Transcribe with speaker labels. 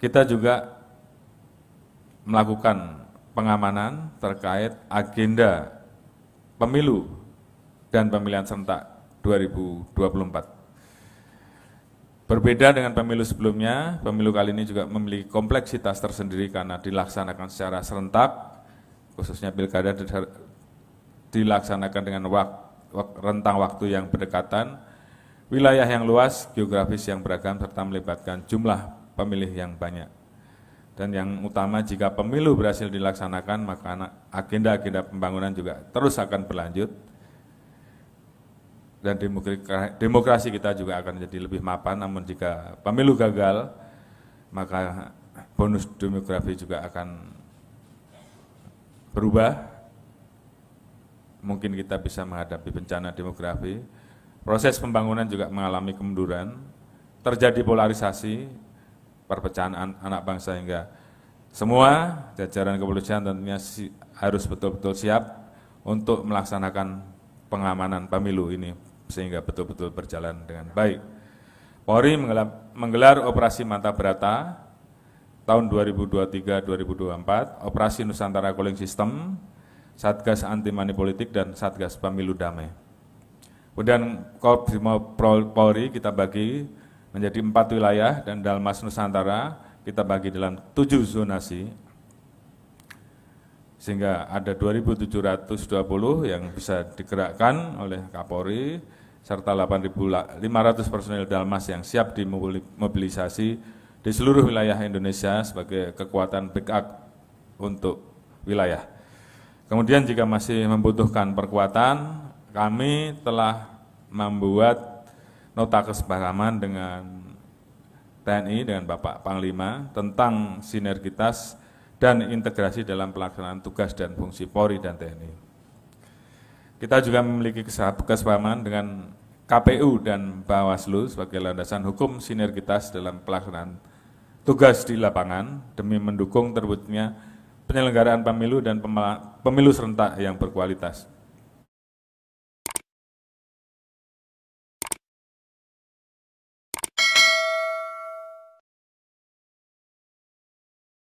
Speaker 1: Kita juga melakukan pengamanan terkait agenda pemilu dan pemilihan serentak 2024. Berbeda dengan pemilu sebelumnya, pemilu kali ini juga memiliki kompleksitas tersendiri karena dilaksanakan secara serentak, khususnya pilkada dilaksanakan dengan wak, wak, rentang waktu yang berdekatan, wilayah yang luas, geografis yang beragam, serta melibatkan jumlah pemilih yang banyak. Dan yang utama jika pemilu berhasil dilaksanakan maka agenda-agenda pembangunan juga terus akan berlanjut dan demokrasi kita juga akan jadi lebih mapan namun jika pemilu gagal maka bonus demografi juga akan berubah mungkin kita bisa menghadapi bencana demografi proses pembangunan juga mengalami kemunduran terjadi polarisasi perpecahan an anak bangsa hingga semua jajaran kepolisian tentunya si harus betul-betul siap untuk melaksanakan pengamanan pemilu ini sehingga betul-betul berjalan dengan baik. Polri menggelar, menggelar operasi Mata Berata tahun 2023-2024, operasi Nusantara Calling System, Satgas Anti Money Politik dan Satgas Pemilu Damai. Kemudian Korps Polri kita bagi menjadi empat wilayah dan Dalmas Nusantara kita bagi dalam tujuh zonasi sehingga ada 2.720 yang bisa digerakkan oleh Kapolri serta 8.500 personil Dalmas yang siap dimobilisasi di seluruh wilayah Indonesia sebagai kekuatan backup untuk wilayah. Kemudian jika masih membutuhkan perkuatan, kami telah membuat nota kesepahaman dengan TNI dengan Bapak Panglima tentang sinergitas dan integrasi dalam pelaksanaan tugas dan fungsi Polri dan TNI. Kita juga memiliki kesepahaman dengan KPU dan Bawaslu sebagai landasan hukum sinergitas dalam pelaksanaan tugas di lapangan demi mendukung terwujudnya penyelenggaraan pemilu dan pemilu serentak yang berkualitas.